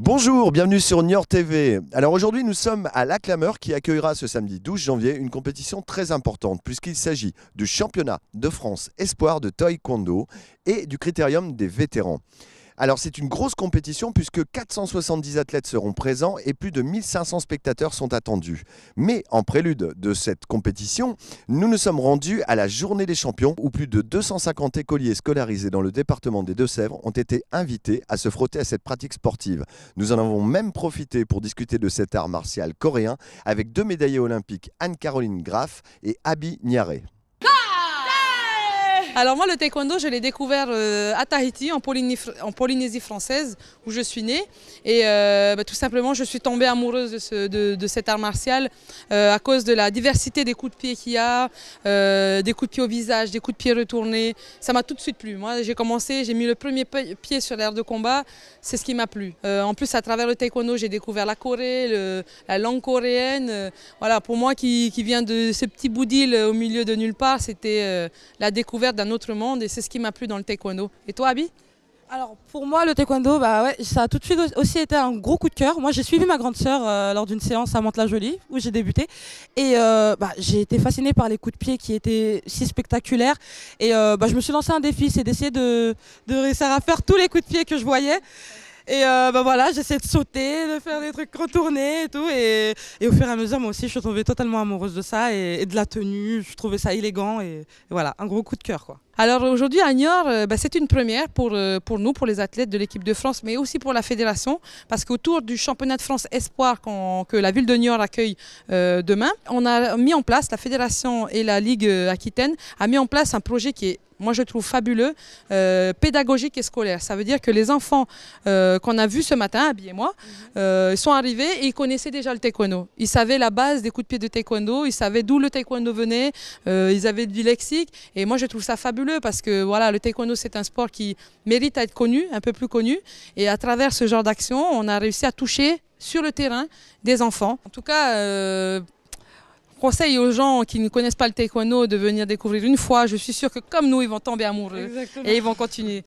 Bonjour, bienvenue sur Niort TV. Alors aujourd'hui, nous sommes à La Clameur qui accueillera ce samedi 12 janvier une compétition très importante puisqu'il s'agit du championnat de France Espoir de Taekwondo et du critérium des vétérans. Alors c'est une grosse compétition puisque 470 athlètes seront présents et plus de 1500 spectateurs sont attendus. Mais en prélude de cette compétition, nous nous sommes rendus à la Journée des Champions où plus de 250 écoliers scolarisés dans le département des Deux-Sèvres ont été invités à se frotter à cette pratique sportive. Nous en avons même profité pour discuter de cet art martial coréen avec deux médaillés olympiques, Anne-Caroline Graff et Abby Niaré. Alors moi, le taekwondo, je l'ai découvert euh, à Tahiti, en Polynésie, en Polynésie, française, où je suis née. Et euh, bah, tout simplement, je suis tombée amoureuse de, cet art martial euh, à cause de la diversité des coups de pied qu'il y a, des coups de pied au visage, des coups de pied retournés. Ça m'a tout de suite plu. Moi, j'ai commencé, j'ai mis le premier pied sur l'air de combat. C'est ce qui m'a plu. en plus, à travers le taekwondo, j'ai découvert la Corée, la langue coréenne. voilà, pour moi qui, qui de ce petit bout d'île au milieu de nulle part, c'était la découverte d'un autre monde et c'est ce qui m'a plu dans le taekwondo. Et toi, Abby alors pour moi le taekwondo, bah ouais, ça a tout de suite aussi été un gros coup de cœur. Moi j'ai suivi ma grande sœur euh, lors d'une séance à Mantes-la-Jolie où j'ai débuté et euh, bah, j'ai été fascinée par les coups de pied qui étaient si spectaculaires et euh, bah, je me suis lancé un défi, c'est d'essayer de, de réussir à faire tous les coups de pied que je voyais. Et euh, bah voilà, j'essayais de sauter, de faire des trucs contournés et tout. Et, au fur et à mesure, moi aussi, je suis tombée totalement amoureuse de ça et, de la tenue. Je trouvais ça élégant et, et voilà, un gros coup de cœur quoi. Alors aujourd'hui à Niort, euh, bah, c'est une première pour, euh, pour nous, pour les athlètes de l'équipe de France, mais aussi pour la fédération, parce qu'autour du championnat de France Espoir que la ville de Niort accueille euh, demain, on a mis en place, la fédération et la Ligue Aquitaine a mis en place un projet qui est moi je trouve fabuleux, pédagogique et scolaire. Ça veut dire que les enfants qu'on a vus ce matin, Abby et moi, mhm. euh, sont arrivés et ils connaissaient déjà le taekwondo. Ils savaient la base des coups de pied de taekwondo, ils savaient d'où le taekwondo venait, ils avaient du lexique et moi je trouve ça fabuleux parce que voilà, le taekwondo, c'est un sport qui mérite à être connu, un peu plus connu. Et à travers ce genre d'action, on a réussi à toucher sur le terrain des enfants. En tout cas, euh, conseil aux gens qui ne connaissent pas le taekwondo de venir découvrir une fois. Je suis sûr que comme nous, ils vont tomber amoureux et ils vont continuer.